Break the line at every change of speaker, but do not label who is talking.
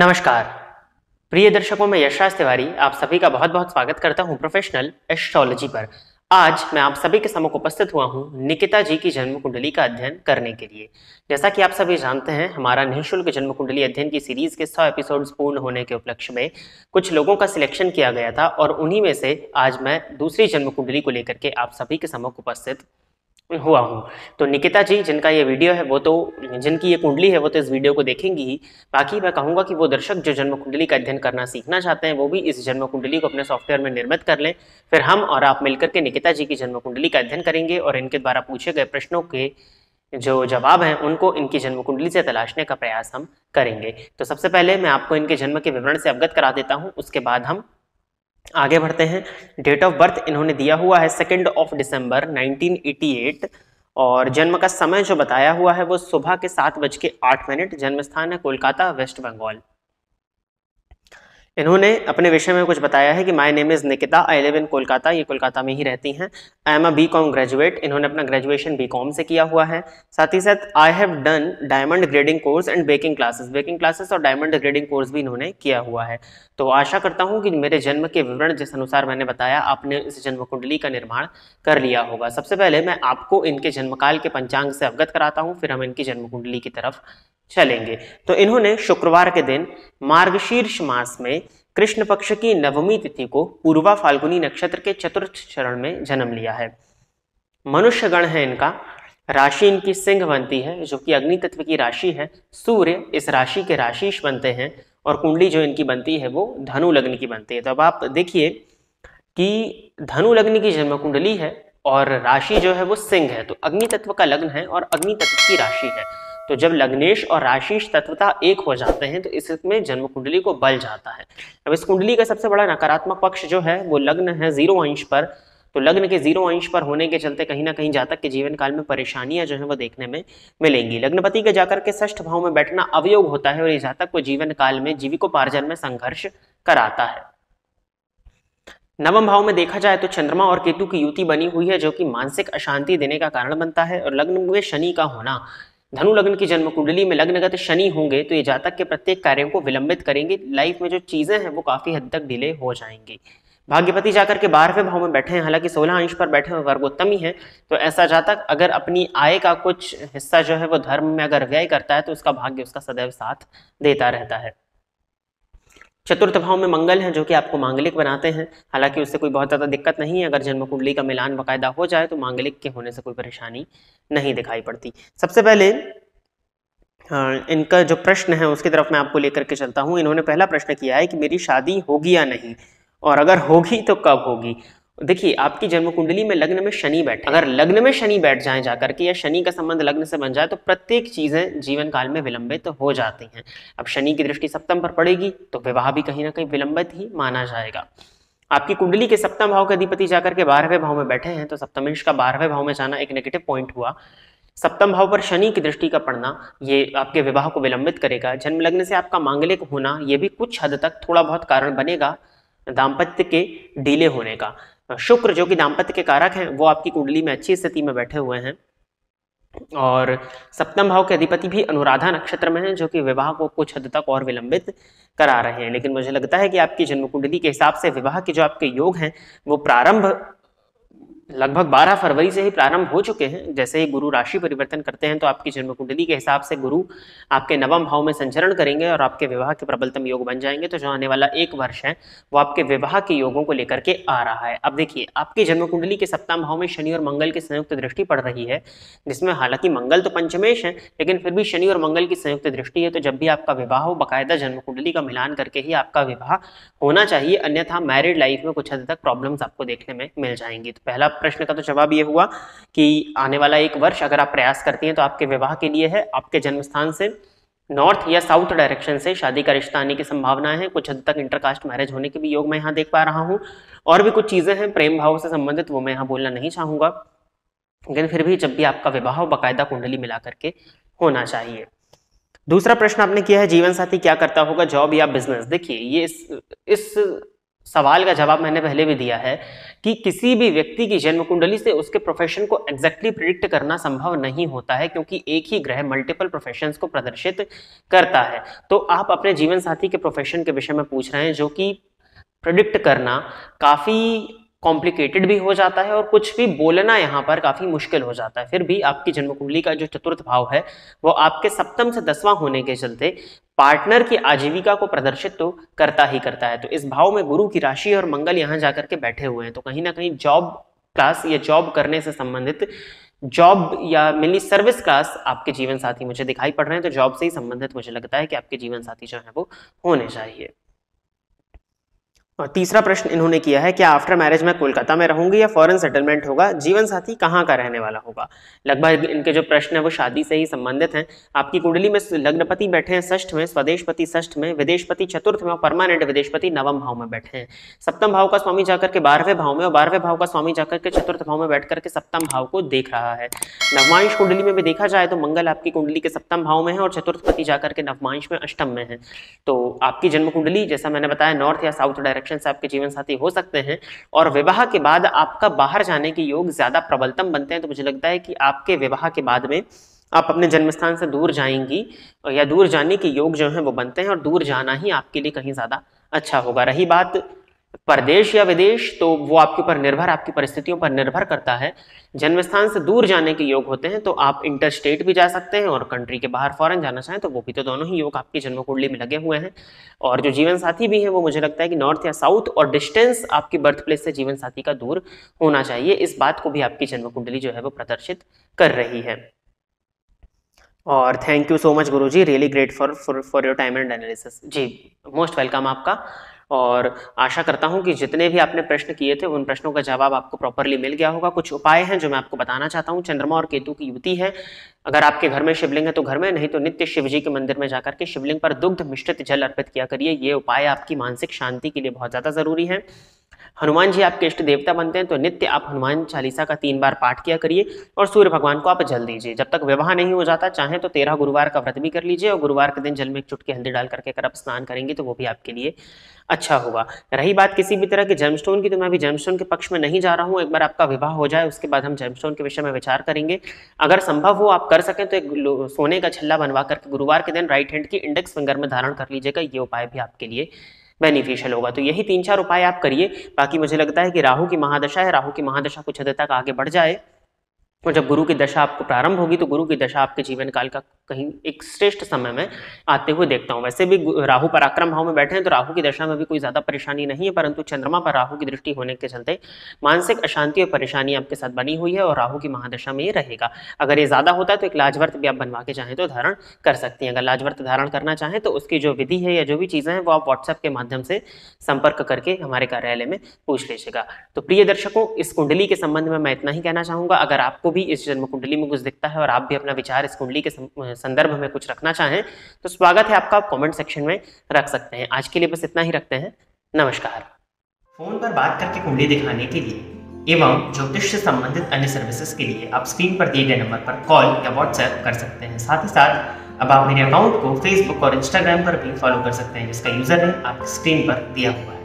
नमस्कार प्रिय दर्शकों में यशराज तिवारी आप सभी का बहुत बहुत स्वागत करता हूं प्रोफेशनल एस्ट्रोलॉजी पर आज मैं आप सभी के समक्ष उपस्थित हुआ हूं निकिता जी की जन्म कुंडली का अध्ययन करने के लिए जैसा कि आप सभी जानते हैं हमारा निःशुल्क जन्म कुंडली अध्ययन की सीरीज के 100 एपिसोड्स पूर्ण होने के उपलक्ष्य में कुछ लोगों का सिलेक्शन किया गया था और उन्हीं में से आज मैं दूसरी जन्म कुंडली को लेकर के आप सभी के समक्ष उपस्थित हुआ हूँ तो निकिता जी जिनका ये वीडियो है वो तो जिनकी ये कुंडली है वो तो इस वीडियो को देखेंगी ही बाकी मैं कहूँगा कि वो दर्शक जो जन्म कुंडली का अध्ययन करना सीखना चाहते हैं वो भी इस जन्म कुंडली को अपने सॉफ्टवेयर में निर्मित कर लें फिर हम और आप मिलकर के निकिता जी की जन्म कुंडली का अध्ययन करेंगे और इनके द्वारा पूछे गए प्रश्नों के जो जवाब हैं उनको इनकी जन्म कुंडली से तलाशने का प्रयास हम करेंगे तो सबसे पहले मैं आपको इनके जन्म के विवरण से अवगत करा देता हूँ उसके बाद हम आगे बढ़ते हैं डेट ऑफ बर्थ इन्होंने दिया हुआ है सेकेंड ऑफ दिसंबर नाइनटीन और जन्म का समय जो बताया हुआ है वो सुबह के सात बज के आठ मिनट जन्म स्थान है कोलकाता वेस्ट बंगाल इन्होंने अपने विषय में कुछ बताया है कि my name is Nikita I live in Kolkata ये कोलकाता में ही रहती हैं I am a B com graduate इन्होंने अपना ग्रेजुएशन बी कॉम से किया हुआ है साथ ही साथ I have done diamond grading course and baking classes baking classes और डायमंड ग्रेडिंग कोर्स भी इन्होंने किया हुआ है तो आशा करता हूँ कि मेरे जन्म के विवरण जिस अनुसार मैंने बताया आपने इस जन्म कुंडली का निर्माण कर लिया होगा सबसे पहले मैं आपको इनके जन्मकाल के पंचांग से अवगत कराता हूँ फिर हम इनकी जन्म कुंडली की तरफ चलेंगे तो इन्होंने शुक्रवार के दिन मार्गशीर्ष मास में कृष्ण पक्ष की नवमी तिथि को पूर्वा फाल्गुनी नक्षत्र के चतुर्थ चरण में जन्म लिया है मनुष्य गण है इनका राशि इनकी सिंह बनती है जो कि अग्नि तत्व की राशि है सूर्य इस राशि के राशिश बनते हैं और कुंडली जो इनकी बनती है वो धनु लग्न की बनती है तो अब आप देखिए कि धनु लग्न की जन्म कुंडली है और राशि जो है वो सिंह है तो अग्नि तत्व का लग्न है और अग्नि तत्व की राशि है तो जब लग्नेश और राशिश तत्वता एक हो जाते हैं तो इसमें जन्म कुंडली को बल जाता है अब इस कुंडली का सबसे बड़ा नकारात्मक पक्ष जो है वो लग्न है जीरो अंश पर तो लग्न के जीरो अंश पर होने के चलते कहीं ना कहीं जातक के जीवन काल में परेशानियां जो है वो देखने में मिलेंगी लग्नपति के जाकर के ष्ठ भाव में बैठना अवयोग होता है और ये जातक को जीवन काल में जीविकोपार्जन में संघर्ष कराता है नवम भाव में देखा जाए तो चंद्रमा और केतु की युति बनी हुई है जो कि मानसिक अशांति देने का कारण बनता है और लग्न में शनि का होना धनु लग्न की जन्म कुंडली में लग्नगत शनि होंगे तो ये जातक के प्रत्येक कार्यों को विलंबित करेंगे लाइफ में जो चीज़ें हैं वो काफ़ी हद तक डिले हो जाएंगी भाग्यपति जाकर के बारहवें भाव में बैठे हैं हालांकि सोलह अंश पर बैठे हुए वर्गोत्तमी है तो ऐसा जातक अगर अपनी आय का कुछ हिस्सा जो है वो धर्म में अगर व्यय करता है तो उसका भाग्य उसका सदैव साथ देता रहता है चतुर्थ भाव में मंगल है जो कि आपको मांगलिक बनाते हैं हालांकि उससे कोई बहुत ज़्यादा दिक्कत नहीं है अगर जन्म कुंडली का मिलान बाकायदा हो जाए तो मांगलिक के होने से कोई परेशानी नहीं दिखाई पड़ती सबसे पहले इनका जो प्रश्न है उसकी तरफ मैं आपको लेकर के चलता हूँ इन्होंने पहला प्रश्न किया है कि मेरी शादी होगी या नहीं और अगर होगी तो कब होगी देखिए आपकी जन्म कुंडली में लग्न में शनि बैठे अगर लग्न में शनि बैठ जाए जाकर के या शनि का संबंध लग्न से बन जाए तो प्रत्येक चीजें जीवन काल में विलंबित तो हो जाती हैं अब शनि की दृष्टि सप्तम पर पड़ेगी तो विवाह भी कहीं ना कहीं विलंबित ही माना जाएगा आपकी कुंडली के सप्तम भाव के अधिपति जाकर के बारहवें भाव में बैठे हैं तो सप्तमेश का बारहवें भाव में जाना एक नेगेटिव पॉइंट हुआ सप्तम भाव पर शनि की दृष्टि का पड़ना ये आपके विवाह को विलंबित करेगा जन्म लग्न से आपका मांगलिक होना ये भी कुछ हद तक थोड़ा बहुत कारण बनेगा दाम्पत्य के डीले होने का शुक्र जो कि दाम्पत्य के कारक हैं वो आपकी कुंडली में अच्छी स्थिति में बैठे हुए हैं और सप्तम भाव के अधिपति भी अनुराधा नक्षत्र में हैं जो कि विवाह को कुछ हद तक और विलंबित करा रहे हैं लेकिन मुझे लगता है कि आपकी जन्म कुंडली के हिसाब से विवाह के जो आपके योग हैं वो प्रारंभ लगभग 12 फरवरी से ही प्रारंभ हो चुके हैं जैसे ही गुरु राशि परिवर्तन करते हैं तो आपकी जन्म कुंडली के हिसाब से गुरु आपके नवम भाव में संचरण करेंगे और आपके विवाह के प्रबलतम योग बन जाएंगे तो जो आने वाला एक वर्ष है वो आपके विवाह के योगों को लेकर के आ रहा है अब देखिए आपकी जन्म कुंडली के सप्तम भाव में शनि और मंगल की संयुक्त दृष्टि पड़ रही है जिसमें हालांकि मंगल तो पंचमेश है लेकिन फिर भी शनि और मंगल की संयुक्त दृष्टि है तो जब भी आपका विवाह हो बाकायदा जन्म कुंडली का मिलान करके ही आपका विवाह होना चाहिए अन्यथा मैरिड लाइफ में कुछ हद तक प्रॉब्लम आपको देखने में मिल जाएंगी तो पहला प्रश्न का तो जवाब ये हुआ कि आने वाला एक वर्ष अगर आप प्रयास करती हैं तो आपके विवाह के लिए है आपके जन्म स्थान से नॉर्थ या साउथ डायरेक्शन से शादी का रिश्ता आने की संभावना है कुछ हद तक इंटरकास्ट मैरिज होने के भी योग मैं यहाँ देख पा रहा हूँ और भी कुछ चीज़ें हैं प्रेम भाव से संबंधित वो मैं यहाँ बोलना नहीं चाहूँगा लेकिन फिर भी जब भी आपका विवाह बाकायदा कुंडली मिला करके होना चाहिए दूसरा प्रश्न आपने किया है जीवन साथी क्या करता होगा जॉब या बिजनेस देखिए ये इस इस सवाल का जवाब मैंने पहले भी दिया है कि किसी भी व्यक्ति की जन्म कुंडली से उसके प्रोफेशन को एग्जैक्टली प्रिडिक्ट करना संभव नहीं होता है क्योंकि एक ही ग्रह मल्टीपल प्रोफेशन को प्रदर्शित करता है तो आप अपने जीवन साथी के प्रोफेशन के विषय में पूछ रहे हैं जो कि प्रिडिक्ट करना काफ़ी कॉम्प्लिकेटेड भी हो जाता है और कुछ भी बोलना यहाँ पर काफ़ी मुश्किल हो जाता है फिर भी आपकी जन्म कुंडली का जो चतुर्थ भाव है वो आपके सप्तम से दसवां होने के चलते पार्टनर की आजीविका को प्रदर्शित तो करता ही करता है तो इस भाव में गुरु की राशि और मंगल यहाँ जाकर के बैठे हुए हैं तो कहीं ना कहीं जॉब क्लास या जॉब करने से संबंधित जॉब या मिली सर्विस क्लास आपके जीवन साथी मुझे दिखाई पड़ रहे हैं तो जॉब से ही संबंधित मुझे लगता है कि आपके जीवन साथी जो है वो होने चाहिए और हाँ, तीसरा प्रश्न इन्होंने किया है कि आफ्टर मैरिज मैं कोलकाता में रहूंगी या फॉरेन सेटलमेंट होगा जीवन साथी कहाँ का रहने वाला होगा लगभग इनके जो प्रश्न है वो शादी से ही संबंधित हैं आपकी कुंडली में लग्नपति बैठे हैं षष्ठ में स्वदेशपति षष्ठ में विदेशपति चतुर्थ में और परमानेंट विदेशपति नवम भाव में बैठे हैं सप्तम भाव का स्वामी जाकर के बारहवें भाव में और बारहवें भाव का स्वामी जाकर के चतुर्थ भाव में बैठ करके सप्तम भाव को देख रहा है नवमांश कुंडली में भी देखा जाए तो मंगल आपकी कुंडली के सप्तम भाव में है और चतुर्थपति जाकर के नवमांश में अष्टम में है तो आपकी जन्म कुंडली जैसा मैंने बताया नॉर्थ या साउथ डायरेक्शन अट्रैक्शन से आपके जीवन साथी हो सकते हैं और हाँ। विवाह के बाद आपका बाहर जाने के योग ज़्यादा प्रबलतम बनते हैं तो मुझे लगता है कि आपके विवाह के बाद में आप अपने जन्म स्थान से दूर जाएंगी या दूर जाने के योग जो है वो बनते हैं और दूर जाना ही आपके लिए कहीं ज़्यादा अच्छा होगा रही बात परदेश या विदेश तो वो आपके ऊपर निर्भर आपकी परिस्थितियों पर निर्भर करता है जन्म स्थान से दूर जाने के योग होते हैं तो आप इंटर स्टेट भी जा सकते हैं और कंट्री के बाहर फॉरन जाना चाहें तो वो भी तो दोनों ही योग आपकी जन्म कुंडली में लगे हुए हैं और जो जीवन साथी भी है वो मुझे लगता है कि नॉर्थ या साउथ और डिस्टेंस आपकी बर्थ प्लेस से जीवन साथी का दूर होना चाहिए इस बात को भी आपकी जन्म कुंडली जो है वो प्रदर्शित कर रही है और thank you so much guru ji really great for for your time and analysis ji most welcome आपका और आशा करता हूँ कि जितने भी आपने प्रश्न किए थे उन प्रश्नों का जवाब आपको प्रॉपरली मिल गया होगा कुछ उपाय हैं जो मैं आपको बताना चाहता हूँ चंद्रमा और केतु की युति है अगर आपके घर में शिवलिंग है तो घर में नहीं तो नित्य शिव जी के मंदिर में जाकर के शिवलिंग पर दुग्ध मिश्रित जल अर्पित किया करिए ये उपाय आपकी मानसिक शांति के लिए बहुत ज़्यादा ज़रूरी है हनुमान जी आपके इष्ट देवता बनते हैं तो नित्य आप हनुमान चालीसा का तीन बार पाठ किया करिए और सूर्य भगवान को आप जल दीजिए जब तक विवाह नहीं हो जाता चाहे तो तेरह गुरुवार का व्रत भी कर लीजिए और गुरुवार के दिन जल में एक चुटकी हल्दी डाल करके अगर कर आप स्नान करेंगे तो वो भी आपके लिए अच्छा होगा रही बात किसी भी तरह के जेमस्टोन की तो मैं अभी जेमस्टोन के पक्ष में नहीं जा रहा हूँ एक बार आपका विवाह हो जाए उसके बाद हम जेमस्टोन के विषय में विचार करेंगे अगर संभव हो आप कर सकें तो एक सोने का छल्ला बनवा करके गुरुवार के दिन राइट हैंड की इंडेक्स फिंगर में धारण कर लीजिएगा ये उपाय भी आपके लिए बेनिफिशियल होगा तो यही तीन चार उपाय आप करिए बाकी मुझे लगता है कि राहु की महादशा है राहु की महादशा कुछ हद तक आगे बढ़ जाए और जब गुरु की दशा आपको प्रारंभ होगी तो गुरु की दशा आपके जीवन काल का कहीं एक श्रेष्ठ समय में आते हुए देखता हूँ वैसे भी राहु पराक्रम भाव में बैठे हैं तो राहु की दशा में भी कोई ज़्यादा परेशानी नहीं है परंतु चंद्रमा पर राहु की दृष्टि होने के चलते मानसिक अशांति और परेशानी आपके साथ बनी हुई है और राहू की महादशा में ये रहेगा अगर ये ज़्यादा होता है तो एक लाजवर्त भी आप बनवा के चाहें तो धारण कर सकती हैं अगर लाजवर्त धारण करना चाहें तो उसकी जो विधि है या जो भी चीज़ें हैं वो आप व्हाट्सएप के माध्यम से संपर्क करके हमारे कार्यालय में पूछ लीजिएगा तो प्रिय दर्शकों इस कुंडली के संबंध में मैं इतना ही कहना चाहूँगा अगर आपको भी इस जन्म कुंडली में कुछ दिखता है और आप भी अपना विचार इस कुंडली के संदर्भ में कुछ रखना चाहें तो स्वागत है आपका आप कॉमेंट सेक्शन में रख सकते हैं आज के लिए बस इतना ही रखते हैं नमस्कार फोन पर बात करके कुंडली दिखाने के लिए एवं ज्योतिष से संबंधित अन्य सर्विसेज के लिए आप स्क्रीन पर दिए गए नंबर पर कॉल या व्हाट्सएप कर सकते हैं साथ ही साथ अब आप मेरे अकाउंट को फेसबुक और इंस्टाग्राम पर भी फॉलो कर सकते हैं जिसका यूजर है आपकी स्क्रीन पर दिया हुआ है